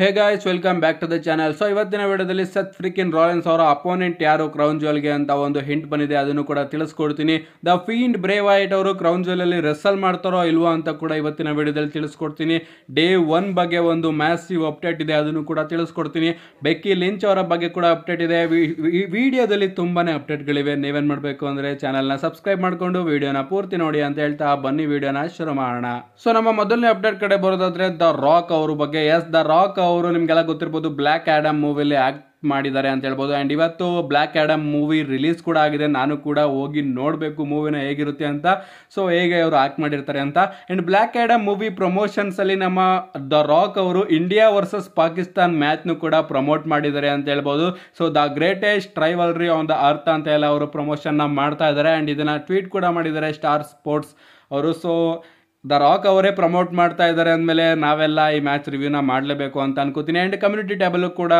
hey guys welcome back to the channel so ಇವತ್ತಿನ ವಿಡಿಯೋದಲ್ಲಿ Seth Freakin Rollins ಅವರ opponent ಯಾರು ಕ್ರೌನ್ ಜುವೆಲ್ಗೆ ಅಂತ ಒಂದು ಹಿಂಟ್ ಬಂದಿದೆ ಅದನ್ನು ಕೂಡ ತಿಳಿಸ್ಕೊಡ್ತೀನಿ ದ ಫೀಂಡ್ ಬ್ರೇವ್ ವೈಟ್ ಅವರು ಕ್ರೌನ್ ಅಲ್ಲಿ ರೆಸಲ್ ಮಾಡ್ತಾರೋ ಇಲ್ವೋ ಅಂತ ಕೂಡ ಇವತ್ತಿನ ವಿಡಿಯೋದಲ್ಲಿ ತಿಳಿಸ್ಕೊಡ್ತೀನಿ ಡೇ ಒನ್ ಬಗ್ಗೆ ಒಂದು ಮ್ಯಾಸಿವ್ ಅಪ್ಡೇಟ್ ಇದೆ ಅದನ್ನು ಕೂಡ ತಿಳಿಸ್ಕೊಡ್ತೀನಿ ಬೆಕ್ಕಿ ಲಿಂಚ್ ಅವರ ಬಗ್ಗೆ ಕೂಡ ಅಪ್ಡೇಟ್ ಇದೆ ವಿಡಿಯೋದಲ್ಲಿ ತುಂಬಾ ಅಪ್ಡೇಟ್ಗಳಿವೆ ನೀವೇನ್ ಮಾಡಬೇಕು ಅಂದರೆ ಚಾನಲ್ನ ಸಬ್ಸ್ಕ್ರೈಬ್ ಮಾಡಿಕೊಂಡು ವಿಡಿಯೋನ ಪೂರ್ತಿ ನೋಡಿ ಅಂತ ಹೇಳ್ತಾ ಬನ್ನಿ ವಿಡಿಯೋನ ಶುರು ಮಾಡೋಣ ಸೊ ನಮ್ಮ ಮೊದಲನೇ ಅಪ್ಡೇಟ್ ಕಡೆ ಬರೋದಾದ್ರೆ ದ ರಾಕ್ ಅವರ ಬಗ್ಗೆ ಎಸ್ ದ ರಾಕ್ ಅವರು ನಿಮಗೆಲ್ಲ ಗೊತ್ತಿರ್ಬೋದು ಬ್ಲ್ಯಾಕ್ ಆ್ಯಡಮ್ ಮೂವಿಲಿ ಆ್ಯಕ್ಟ್ ಮಾಡಿದ್ದಾರೆ ಅಂತ ಹೇಳ್ಬೋದು ಆ್ಯಂಡ್ ಇವತ್ತು ಬ್ಲ್ಯಾಕ್ ಆ್ಯಡಮ್ ಮೂವಿ ರಿಲೀಸ್ ಕೂಡ ಆಗಿದೆ ನಾನು ಕೂಡ ಹೋಗಿ ನೋಡಬೇಕು ಮೂವಿನ ಹೇಗಿರುತ್ತೆ ಅಂತ ಸೊ ಹೇಗೆ ಅವರು ಆ್ಯಕ್ಟ್ ಮಾಡಿರ್ತಾರೆ ಅಂತ ಆ್ಯಂಡ್ ಬ್ಲ್ಯಾಕ್ ಆ್ಯಡಮ್ ಮೂವಿ ಪ್ರಮೋಷನ್ಸಲ್ಲಿ ನಮ್ಮ ದ ರಾಕ್ ಅವರು ಇಂಡಿಯಾ ವರ್ಸಸ್ ಪಾಕಿಸ್ತಾನ್ ಮ್ಯಾಚ್ನು ಕೂಡ ಪ್ರಮೋಟ್ ಮಾಡಿದ್ದಾರೆ ಅಂತ ಹೇಳ್ಬೋದು so the greatest rivalry on the earth ಅಂತ ಎಲ್ಲ ಅವರು ಪ್ರಮೋಷನ್ನ ಮಾಡ್ತಾ ಇದ್ದಾರೆ ಆ್ಯಂಡ್ ಇದನ್ನು ಟ್ವೀಟ್ ಕೂಡ ಮಾಡಿದ್ದಾರೆ ಸ್ಟಾರ್ ಸ್ಪೋರ್ಟ್ಸ್ ಅವರು ಸೊ ದ ರಾಕ್ ಅವರೇ ಪ್ರಮೋಟ್ ಮಾಡ್ತಾ ಇದ್ದಾರೆ ಅಂದಮೇಲೆ ನಾವೆಲ್ಲ ಈ ಮ್ಯಾಚ್ ರಿವ್ಯೂನ ಮಾಡಲೇಬೇಕು ಅಂತ ಅನ್ಕೋತೀನಿ ಆ್ಯಂಡ್ ಕಮ್ಯುನಿಟಿ ಟೇಬಲ್ಲು ಕೂಡ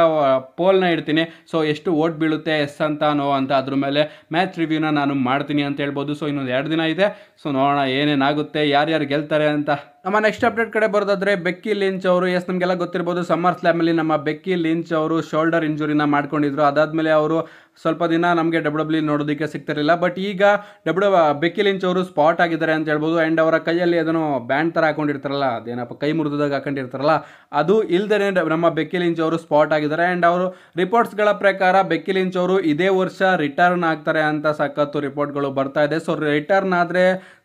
ಪೋಲ್ನ ಇಡ್ತೀನಿ ಸೊ ಎಷ್ಟು ಓಟ್ ಬೀಳುತ್ತೆ ಎಸ್ ಅಂತ ನೋ ಅಂತ ಅದ್ರ ಮೇಲೆ ಮ್ಯಾಚ್ ರಿವ್ಯೂನ ನಾನು ಮಾಡ್ತೀನಿ ಅಂತ ಹೇಳ್ಬೋದು ಸೊ ಇನ್ನೊಂದು ಎರಡು ದಿನ ಇದೆ ಸೊ ನೋಡೋಣ ಏನೇನಾಗುತ್ತೆ ಯಾರ್ಯಾರು ಗೆಲ್ತಾರೆ ಅಂತ ನಮ್ಮ ನೆಕ್ಸ್ಟ್ ಅಪ್ಡೇಟ್ ಕಡೆ ಬರೋದಾದ್ರೆ ಬೆಕ್ಕಿ ಲಿಂಚ್ ಅವರು ಎಸ್ ನಮಗೆಲ್ಲ ಗೊತ್ತಿರ್ಬೋದು ಸಮ್ಮರ್ ಸ್ಲ್ಯಾಮಲ್ಲಿ ನಮ್ಮ ಬೆಕ್ಕಿ ಲಿಂಚ್ ಅವರು ಶೋಲ್ಡರ್ ಇಂಜುರಿನ ಮಾಡ್ಕೊಂಡಿದ್ರು ಅದಾದಮೇಲೆ ಅವರು ಸ್ವಲ್ಪ ದಿನ ನಮಗೆ ಡಬ್ಲ್ಯೂ ಡಬ್ಲ್ಯೂ e ನೋಡೋದಕ್ಕೆ ಸಿಗ್ತಿರಲಿಲ್ಲ ಬಟ್ ಈಗ ಡಬ್ಲ್ಯೂ e, ಬೆಕ್ಕಿ ಲಿಂಚ್ ಅವರು ಸ್ಪಾಟ್ ಆಗಿದ್ದಾರೆ ಅಂತ ಹೇಳ್ಬೋದು ಆ್ಯಂಡ್ ಅವರ ಕೈಯಲ್ಲಿ ಅದನ್ನು ಬ್ಯಾಂಡ್ ಥರ ಹಾಕೊಂಡಿರ್ತಾರಲ್ಲ ಅದೇನಪ್ಪ ಕೈ ಮುರಿದಾಗ ಹಾಕೊಂಡಿರ್ತಾರಲ್ಲ ಅದು ಇಲ್ಲದೇ ನಮ್ಮ ಬೆಕ್ಕಿ ಲಿಂಚ್ ಅವರು ಸ್ಪಾಟ್ ಆಗಿದ್ದಾರೆ ಆ್ಯಂಡ್ ಅವರು ರಿಪೋರ್ಟ್ಸ್ಗಳ ಪ್ರಕಾರ ಬೆಕ್ಕಿ ಲಿಂಚ್ ಅವರು ಇದೇ ವರ್ಷ ರಿಟರ್ನ್ ಆಗ್ತಾರೆ ಅಂತ ಸಖತ್ತು ರಿಪೋರ್ಟ್ಗಳು ಬರ್ತಾ ಇದೆ ಸೊ ರಿಟರ್ನ್ ಆದರೆ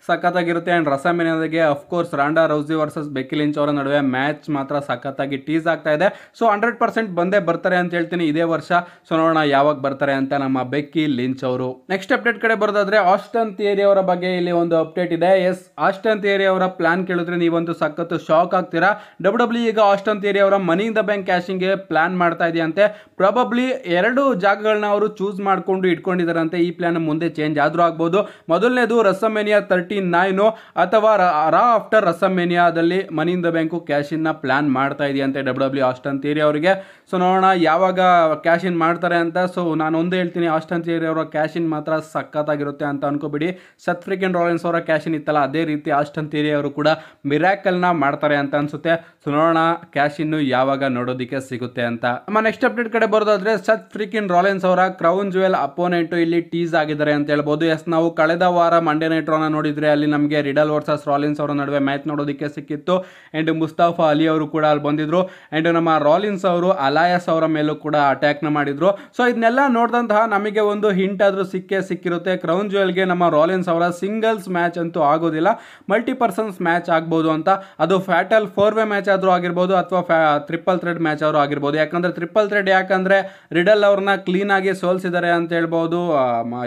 ಸಖತ್ತಾಗಿರುತ್ತೆ ಆ್ಯಂಡ್ ರಸಮೇನಿಯಾಗೆ of course Ronda Rousey versus Lynch ಅವರ ನಡುವೆ ಮ್ಯಾಚ್ ಮಾತ್ರ ಸಖತ್ತಾಗಿ ಟೀಸ್ ಆಗ್ತಾ ಇದೆ ಸೊ ಹಂಡ್ರೆಡ್ ಪರ್ಸೆಂಟ್ ಬಂದೇ ಬರ್ತಾರೆ ಅಂತ ಹೇಳ್ತೀನಿ ಇದೇ ವರ್ಷ ಸೊ ನೋಡೋಣ ಯಾವಾಗ ಬರ್ತಾರೆ ಅಂತ ನಮ್ಮ ಬೆಕ್ಕಿ ಲಿಂಚ್ ಅವರು ನೆಕ್ಸ್ಟ್ ಅಪ್ಡೇಟ್ ಕಡೆ ಬರೋದಾದ್ರೆ ಆಸ್ಟನ್ ಥಿಯರಿ ಅವರ ಬಗ್ಗೆ ಇಲ್ಲಿ ಒಂದು ಅಪ್ಡೇಟ್ ಇದೆ ಎಸ್ ಆಸ್ಟನ್ ಥಿಯರಿ ಅವರ ಪ್ಲಾನ್ ಕೇಳಿದ್ರೆ ನೀವೊಂದು ಸಖತ್ತು ಶಾಕ್ ಆಗ್ತೀರಾ ಡಬ್ಲ್ಯೂ ಡಬ್ಲ್ಯೂ e ಈಗ ಆಸ್ಟನ್ ಥಿಯರಿ ಅವರ ಮನಿ ಇನ್ ದ ಬ್ಯಾಂಕ್ ಕ್ಯಾಶಿಂಗ್ಗೆ ಪ್ಲಾನ್ ಮಾಡ್ತಾ ಇದೆಯಂತೆ ಪ್ರಾಬಬ್ಲಿ ಎರಡು ಜಾಗಗಳನ್ನ ಅವರು ಚೂಸ್ ಮಾಡಿಕೊಂಡು ಇಟ್ಕೊಂಡಿದ್ದಾರಂತೆ ಈ ಪ್ಲಾನ್ ಮುಂದೆ ಚೇಂಜ್ ಆದರೂ ಆಗ್ಬೋದು ಮೊದಲನೇದು ರಸಮೇನಿಯಾ ತರ್ಟಿ ನೈನು ಅಥವಾ ರಾ ಆಫ್ಟರ್ ರಸಮ್ ಮೆನಿಯಾದಲ್ಲಿ ಮನಿಂದ ಬ್ಯಾಂಕು ಕ್ಯಾಶ್ ಇನ್ನ ಪ್ಲಾನ್ ಮಾಡ್ತಾ ಇದೆಯಂತೆ ಡಬ್ಲ್ಯೂ ಡಬ್ಲ್ಯೂ ಆಸ್ಟನ್ ಥಿಯರಿ ಅವರಿಗೆ ಸೊ ನೋಡೋಣ ಯಾವಾಗ ಕ್ಯಾಶ್ ಇನ್ ಮಾಡ್ತಾರೆ ಅಂತ ಸೊ ನಾನು ಒಂದೇ ಹೇಳ್ತೀನಿ ಆಸ್ಟನ್ ಥಿಯರಿ ಅವರ ಕ್ಯಾಶ್ ಇನ್ ಮಾತ್ರ ಸಖತ್ತಾಗಿರುತ್ತೆ ಅಂತ ಅನ್ಕೋಬಿಡಿ ಸತ್ ಫ್ರಿಕನ್ ರಾಯಲ್ಸ್ ಅವರ ಕ್ಯಾಶ್ ಇನ್ ಇತ್ತಲ್ಲ ಅದೇ ರೀತಿ ಆಸ್ಟನ್ ಥಿಯರಿ ಅವರು ಕೂಡ ಮಿರಾಕಲ್ನ ಮಾಡ್ತಾರೆ ಅಂತ ಅನ್ಸುತ್ತೆ ಸೊ ನೋಡೋಣ ಕ್ಯಾಶ್ ಇನ್ನು ಯಾವಾಗ ನೋಡೋದಕ್ಕೆ ಸಿಗುತ್ತೆ ಅಂತ ನಮ್ಮ ನೆಕ್ಸ್ಟ್ ಅಪ್ಡೇಟ್ ಕಡೆ ಬರೋದಾದ್ರೆ ಸತ್ ಫ್ರಿಕಿನ್ ರಾಲೆನ್ಸ್ ಅವರ ಕ್ರೌನ್ ಜುವೆಲ್ ಅಪೋನೆಂಟ್ ಇಲ್ಲಿ ಟೀಸ್ ಆಗಿದ್ದಾರೆ ಅಂತ ಹೇಳ್ಬೋದು ಎಸ್ ನಾವು ಕಳೆದ ವಾರ ಮಂಡೇ ನೈಟ್ರೋನ ನೋಡಿದ್ರೆ ಅಲ್ಲಿ ನಮಗೆ ರಿಡಲ್ ವರ್ಸಸ್ ರಾಲಿನ್ಸ್ ಅವರ ನಡುವೆ ಮ್ಯಾಚ್ ನೋಡೋದು ಮಾಡೋದಕ್ಕೆ ಸಿಕ್ಕಿತ್ತು ಆ್ಯಂಡ್ ಮುಸ್ತಾಫಾ ಅಲಿ ಅವರು ಕೂಡ ಅಲ್ಲಿ ಬಂದಿದ್ರು ಆ್ಯಂಡ್ ನಮ್ಮ ರಾಲಿನ್ಸ್ ಅವರು ಅಲಾಯಸ್ ಅವರ ಮೇಲೂ ಕೂಡ ಅಟ್ಯಾಕ್ನ ಮಾಡಿದ್ರು ಸೊ ಇದನ್ನೆಲ್ಲ ನೋಡಿದಂತಹ ನಮಗೆ ಒಂದು ಹಿಂಟ್ ಆದರೂ ಸಿಕ್ಕೇ ಸಿಕ್ಕಿರುತ್ತೆ ಕ್ರೌನ್ ಜುವೆಲ್ಗೆ ನಮ್ಮ ರಾಲಿನ್ಸ್ ಅವರ ಸಿಂಗಲ್ಸ್ ಮ್ಯಾಚ್ ಅಂತೂ ಆಗೋದಿಲ್ಲ ಮಲ್ಟಿ ಪರ್ಸನ್ಸ್ ಮ್ಯಾಚ್ ಆಗ್ಬೋದು ಅಂತ ಅದು ಫ್ಯಾಟಲ್ ಫೋರ್ ವೇ ಮ್ಯಾಚ್ ಆದರೂ ಆಗಿರ್ಬೋದು ಅಥವಾ ಟ್ರಿಪಲ್ ಥ್ರೆಡ್ ಮ್ಯಾಚ್ ಅವರು ಆಗಿರ್ಬೋದು ಯಾಕಂದರೆ ಟ್ರಿಪಲ್ ಥ್ರೆಡ್ ಯಾಕಂದರೆ ರಿಡಲ್ ಅವ್ರನ್ನ ಆಗಿ ಸೋಲಿಸಿದ್ದಾರೆ ಅಂತ ಹೇಳ್ಬೋದು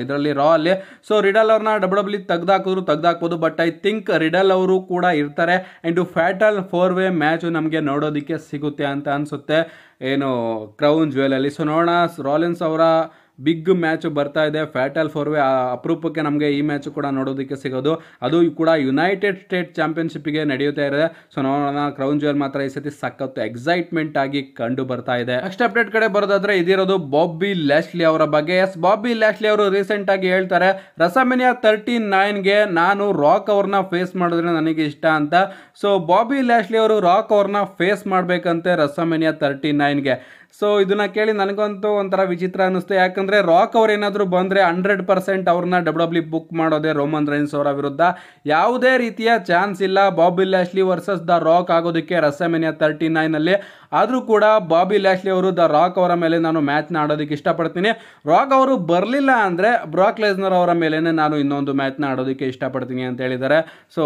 ಇದರಲ್ಲಿ ರಾ ಅಲ್ಲಿ ಸೊ ರಿಡಲ್ ಅವ್ರನ್ನ ಡಬ್ಲ್ಯೂ ಡಬ್ಲ್ಯೂ e ತೆಗ್ದಾಕಿದ್ರು ತೆಗ್ದಾಕ್ಬೋದು ಬಟ್ ಐ ಥಿಂಕ್ ರಿಡಲ್ ಅವರು ಕೂಡ ಇರ್ತಾರೆ ಮಾಡ್ತಾರೆ and fatal four way match ನಮಗೆ ನೋಡೋದಕ್ಕೆ ಸಿಗುತ್ತೆ ಅಂತ ಅನಿಸುತ್ತೆ ಏನು ಕ್ರೌನ್ ಜ್ಯುವೆಲಲ್ಲಿ ಸೊ ನೋಡೋಣ ರಾಲಿನ್ಸ್ ಅವರ ಬಿಗ್ ಮ್ಯಾಚ್ ಬರ್ತಾ ಇದೆ ಫ್ಯಾಟಲ್ ಫೋರ್ವೆ ಅಪರೂಪಕ್ಕೆ ನಮಗೆ ಈ ಮ್ಯಾಚ್ ಕೂಡ ನೋಡೋದಕ್ಕೆ ಸಿಗೋದು ಅದು ಕೂಡ ಯುನೈಟೆಡ್ ಸ್ಟೇಟ್ ಚಾಂಪಿಯನ್ಶಿಪ್ಗೆ ನಡೆಯುತ್ತಾ ಇದೆ ಸೊ ನೋಡೋಣ ಕ್ರೌನ್ ಜುವೆಲ್ ಮಾತ್ರ ಈ ಸತಿ ಸಖತ್ತು ಎಕ್ಸೈಟ್ಮೆಂಟ್ ಆಗಿ ಕಂಡು ಬರ್ತಾ ಇದೆ ನೆಕ್ಸ್ಟ್ ಅಪ್ಡೇಟ್ ಕಡೆ ಬರೋದಾದ್ರೆ ಇದಿರೋದು ಬಾಬಿ ಲ್ಯಾಶ್ಲಿ ಅವರ ಬಗ್ಗೆ ಎಸ್ ಬಾಬಿ ಲ್ಯಾಶ್ಲಿ ಅವರು ರೀಸೆಂಟ್ ಆಗಿ ಹೇಳ್ತಾರೆ ರಸಮೆನಿಯಾ ತರ್ಟಿ ನೈನ್ಗೆ ನಾನು ರಾಕ್ ಅವ್ರನ್ನ ಫೇಸ್ ಮಾಡಿದ್ರೆ ನನಗೆ ಇಷ್ಟ ಅಂತ ಸೊ ಬಾಬಿ ಲ್ಯಾಶ್ಲಿ ಅವರು ರಾಕ್ ಅವ್ರನ್ನ ಫೇಸ್ ಮಾಡಬೇಕಂತೆ ರಸಮೆನಿಯಾ ತರ್ಟಿ ನೈನ್ಗೆ ಸೊ ಇದನ್ನು ಕೇಳಿ ನನಗಂತೂ ಒಂಥರ ವಿಚಿತ್ರ ಅನ್ನಿಸ್ತು ಯಾಕಂದರೆ ರಾಕ್ ಅವ್ರು ಏನಾದರೂ ಬಂದರೆ ಹಂಡ್ರೆಡ್ ಪರ್ಸೆಂಟ್ ಅವ್ರನ್ನ ಡಬ್ಲ್ಯೂ ಬುಕ್ e ಮಾಡೋದೇ ರೋಮನ್ ರೈನ್ಸ್ ಅವರ ವಿರುದ್ಧ ಯಾವುದೇ ರೀತಿಯ ಚಾನ್ಸ್ ಇಲ್ಲ Bobby Lashley versus the Rock ಆಗೋದಕ್ಕೆ ರಸಮೆನಿಯಾ ತರ್ಟಿ ನೈನಲ್ಲಿ ಆದರೂ ಕೂಡ ಬಾಬಿ ಲ್ಯಾಶ್ಲಿ ಅವರು ದ ರಾಕ್ ಅವರ ಮೇಲೆ ನಾನು ಮ್ಯಾಚ್ನ ಆಡೋದಕ್ಕೆ ಇಷ್ಟಪಡ್ತೀನಿ ರಾಕ್ ಅವರು ಬರಲಿಲ್ಲ ಅಂದರೆ ಬ್ರಾಕ್ ಲೇಸ್ನರ್ ಅವರ ಮೇಲೇ ನಾನು ಇನ್ನೊಂದು ಮ್ಯಾಚ್ನ ಆಡೋದಕ್ಕೆ ಇಷ್ಟಪಡ್ತೀನಿ ಅಂತ ಹೇಳಿದ್ದಾರೆ ಸೊ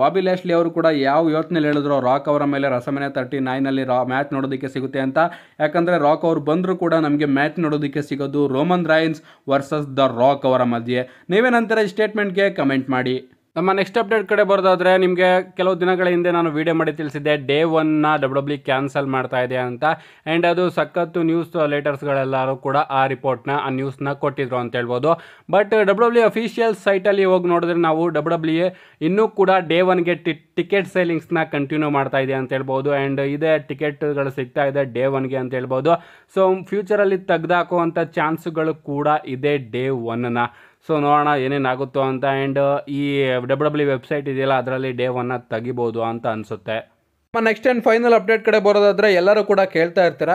ಬಾಬಿ ಲ್ಯಾಶ್ಲಿ ಅವರು ಕೂಡ ಯಾವ ಯೋಚನೆಯಲ್ಲಿ ಹೇಳಿದ್ರು ರಾಕ್ ಅವರ ಮೇಲೆ ರಸಮನೆ ತರ್ಟಿ ನೈನಲ್ಲಿ ರಾ ಮ್ಯಾಚ್ ನೋಡೋದಕ್ಕೆ ಸಿಗುತ್ತೆ ಅಂತ ಯಾಕಂದರೆ ರಾಕ್ ಅವರು ಬಂದರೂ ಕೂಡ ನಮಗೆ ಮ್ಯಾಚ್ ನೋಡೋದಕ್ಕೆ ಸಿಗೋದು Roman Reigns versus the Rock ಅವರ ಮಧ್ಯೆ ನೀವೇನಂತಾರೆ ಸ್ಟೇಟ್ಮೆಂಟ್ಗೆ ಕಮೆಂಟ್ ಮಾಡಿ ನಮ್ಮ ನೆಕ್ಸ್ಟ್ ಅಪ್ಡೇಟ್ ಕಡೆ ಬರೋದಾದ್ರೆ ನಿಮಗೆ ಕೆಲವು ದಿನಗಳ ಹಿಂದೆ ನಾನು ವಿಡಿಯೋ ಮಾಡಿ ತಿಳಿಸಿದ್ದೆ ಡೇ ಒನ್ನ ಡಬ್ಲ್ಯೂ ಡಬ್ಲ್ಯೂ ಕ್ಯಾನ್ಸಲ್ ಮಾಡ್ತಾ ಇದೆ ಅಂತ ಆ್ಯಂಡ್ ಅದು ಸಖತ್ತು ನ್ಯೂಸ್ ಲೆಟರ್ಸ್ಗಳೆಲ್ಲರೂ ಕೂಡ ಆ ರಿಪೋರ್ಟ್ನ ಆ ನ್ಯೂಸ್ನ ಕೊಟ್ಟಿದ್ರು ಅಂತ ಹೇಳ್ಬೋದು ಬಟ್ ಡಬ್ಲ್ಯೂ ಡಬ್ಲ್ಯೂ ಅಫಿಷಿಯಲ್ ಸೈಟಲ್ಲಿ ಹೋಗಿ ನೋಡಿದ್ರೆ ನಾವು ಡಬ್ಲ್ಯೂ ಡಬ್ಲ್ಯೂ e ಇನ್ನೂ ಕೂಡ ಡೇ ಒನ್ಗೆ ಟಿ ಟಿಕೆಟ್ ಸೇಲಿಂಗ್ಸ್ನ ಕಂಟಿನ್ಯೂ ಮಾಡ್ತಾ ಇದೆ ಅಂತ ಹೇಳ್ಬೋದು ಆ್ಯಂಡ್ ಇದೇ ಟಿಕೆಟ್ಗಳು ಸಿಗ್ತಾ ಇದೆ ಡೇ ಒನ್ಗೆ ಅಂತ ಹೇಳ್ಬೋದು ಸೊ ಫ್ಯೂಚರಲ್ಲಿ ತೆಗೆದಾಕುವಂಥ ಚಾನ್ಸ್ಗಳು ಕೂಡ ಇದೆ ಡೇ ಒನ್ನ ಸೊ ನೋಡೋಣ ಏನೇನಾಗುತ್ತೋ ಅಂತ ಆ್ಯಂಡ್ ಈ ಡಬ್ಲ್ಯೂ ಡಬ್ಲ್ಯೂ ವೆಬ್ಸೈಟ್ ಇದೆಯಲ್ಲ ಅದರಲ್ಲಿ ಡೇ ಒನ್ನ ತೆಗಿಬೋದು ಅಂತ ಅನಿಸುತ್ತೆ ನೆಕ್ಸ್ಟ್ ಆ್ಯಂಡ್ ಫೈನಲ್ ಅಪ್ಡೇಟ್ ಕಡೆ ಬರೋದಾದರೆ ಎಲ್ಲರೂ ಕೂಡ ಕೇಳ್ತಾ ಇರ್ತೀರ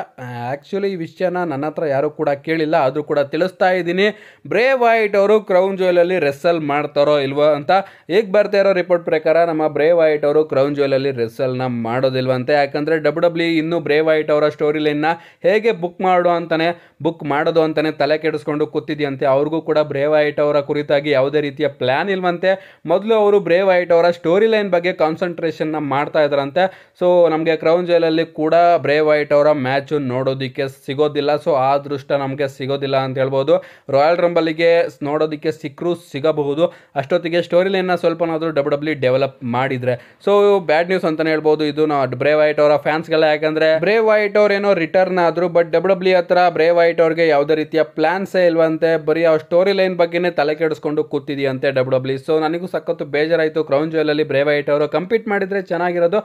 ಆ್ಯಕ್ಚುಲಿ ಈ ವಿಷಯನ ನನ್ನ ಹತ್ರ ಯಾರೂ ಕೂಡ ಕೇಳಿಲ್ಲ ಆದರೂ ಕೂಡ ತಿಳಿಸ್ತಾ ಇದ್ದೀನಿ ಬ್ರೇ ವೈಟ್ ಅವರು ಕ್ರೌನ್ ಜ್ಯುವೆಲಲ್ಲಿ ರೆಸ್ಸಲ್ ಮಾಡ್ತಾರೋ ಇಲ್ವೋ ಅಂತ ಈಗ ಬರ್ತಾ ಇರೋ ರಿಪೋರ್ಟ್ ಪ್ರಕಾರ ನಮ್ಮ ಬ್ರೇ ವೈಟ್ ಅವರು ಕ್ರೌನ್ ಜ್ಯುವೆಲಲ್ಲಿ ರೆಸ್ಸಲ್ನ ಮಾಡೋದಿಲ್ವಂತೆ ಯಾಕಂದರೆ ಡಬ್ಲ್ಯೂ ಡಬ್ಲ್ಯೂ e ಇನ್ನೂ ಬ್ರೇ ವೈಟ್ ಅವರ ಸ್ಟೋರಿ ಲೈನ್ನ ಹೇಗೆ ಬುಕ್ ಮಾಡು ಅಂತಲೇ ಬುಕ್ ಮಾಡೋದು ಅಂತಲೇ ತಲೆ ಕೆಡಿಸ್ಕೊಂಡು ಕೂತಿದೆಯಂತೆ ಅವ್ರಿಗೂ ಕೂಡ ಬ್ರೇ ವೈಟ್ ಅವರ ಕುರಿತಾಗಿ ಯಾವುದೇ ರೀತಿಯ ಪ್ಲ್ಯಾನ್ ಇಲ್ವಂತೆ ಮೊದಲು ಅವರು ಬ್ರೇ ವೈಟ್ ಅವರ ಸ್ಟೋರಿ ಲೈನ್ ಬಗ್ಗೆ ಕಾನ್ಸಂಟ್ರೇಷನ್ನ ಮಾಡ್ತಾ ಇದ್ದಾರಂತೆ ಸೊ ನಮಗೆ ಕ್ರೌನ್ ಜೈಲಲ್ಲಿ ಕೂಡ ಬ್ರೇ ವೈಟ್ ಅವರ ಮ್ಯಾಚು ನೋಡೋದಕ್ಕೆ ಸಿಗೋದಿಲ್ಲ ಸೊ ಆ ದೃಷ್ಟ ನಮಗೆ ಸಿಗೋದಿಲ್ಲ ಅಂತ ಹೇಳ್ಬೋದು ರಾಯಲ್ ರಂಬಲಿಗೆ ನೋಡೋದಕ್ಕೆ ಸಿಕ್ಕರೂ ಸಿಗಬಹುದು ಅಷ್ಟೊತ್ತಿಗೆ ಸ್ಟೋರಿ ಲೈನ್ನ ಸ್ವಲ್ಪನಾದರೂ ಡಬ್ಲ್ಯೂ ಡಬ್ಲಿ ಡೆವಲಪ್ e ಮಾಡಿದರೆ ಸೊ ಬ್ಯಾಡ್ ನ್ಯೂಸ್ ಅಂತಲೇ ಹೇಳ್ಬೋದು ಇದು ನಾ ಬ್ರೇ ವೈಟ್ ಅವರ ಫ್ಯಾನ್ಸ್ಗೆಲ್ಲ ಯಾಕಂದರೆ ಬ್ರೇ ವೈಟ್ ಅವರೇನೋ ರಿಟರ್ನ್ ಆದರೂ ಬಟ್ ಡಬ್ಲ್ಯೂ ಡಬ್ಲಿ ಹತ್ರ ಬ್ರೇ ವೈಟ್ ಅವ್ರಿಗೆ ಯಾವುದೇ ರೀತಿಯ ಪ್ಲ್ಯಾನ್ಸೇ ಇಲ್ವಂತೆ ಬರೀ ಅವ್ರ ಸ್ಟೋರಿ ಲೈನ್ ಬಗ್ಗೆನೇ ತಲೆ ಕೆಡಿಸ್ಕೊಂಡು ಕೂತಿದೆಯಂತೆ ಡಬ್ಲ್ಯೂ ಡಬ್ಲಿ ಸೊ ನನಗೂ ಸಖತ್ತು ಬೇಜಾರಾಯಿತು ಕ್ರೌನ್ ಜುವೆಲಲ್ಲಿ ಬ್ರೇ ವೈಟ್ ಅವರು ಕಂಪೀಟ್ ಮಾಡಿದರೆ ಚೆನ್ನಾಗಿರೋದು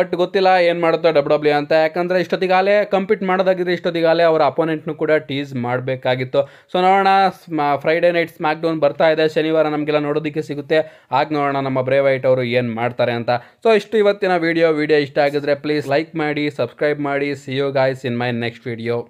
ಬಟ್ ಗೊತ್ತಿಲ್ಲ ಏನು ಮಾಡುತ್ತೆ ಡಬ್ಲ್ಯೂ ಡಬ್ಲ್ಯೂ e ಅಂತ ಯಾಕಂದರೆ ಇಷ್ಟೊತ್ತಿಗಾಲೇ ಕಂಪೀಟ್ ಮಾಡೋದಾಗಿದ್ರೆ ಇಷ್ಟೊತ್ತಿಗಾಲೇ ಅವರ ಅಪೋನೆಂಟ್ನು ಕೂಡ ಟೀಸ್ ಮಾಡಬೇಕಾಗಿತ್ತು ಸೊ ನೋಡೋಣ ಫ್ರೈಡೇ ನೈಟ್ ಸ್ಮ್ಯಾಕ್ ಡೌನ್ ಬರ್ತಾ ಇದೆ ಶನಿವಾರ ನಮಗೆಲ್ಲ ನೋಡೋದಕ್ಕೆ ಸಿಗುತ್ತೆ ಆಗ ನೋಡೋಣ ನಮ್ಮ ಬ್ರೇವ್ ವೈಟ್ ಅವರು ಏನು ಮಾಡ್ತಾರೆ ಅಂತ ಸೊ ಇಷ್ಟು ಇವತ್ತಿನ ವೀಡಿಯೋ ವೀಡಿಯೋ ಇಷ್ಟ ಆಗಿದ್ರೆ ಪ್ಲೀಸ್ ಲೈಕ್ ಮಾಡಿ ಸಬ್ಸ್ಕ್ರೈಬ್ ಮಾಡಿ see you guys in my next video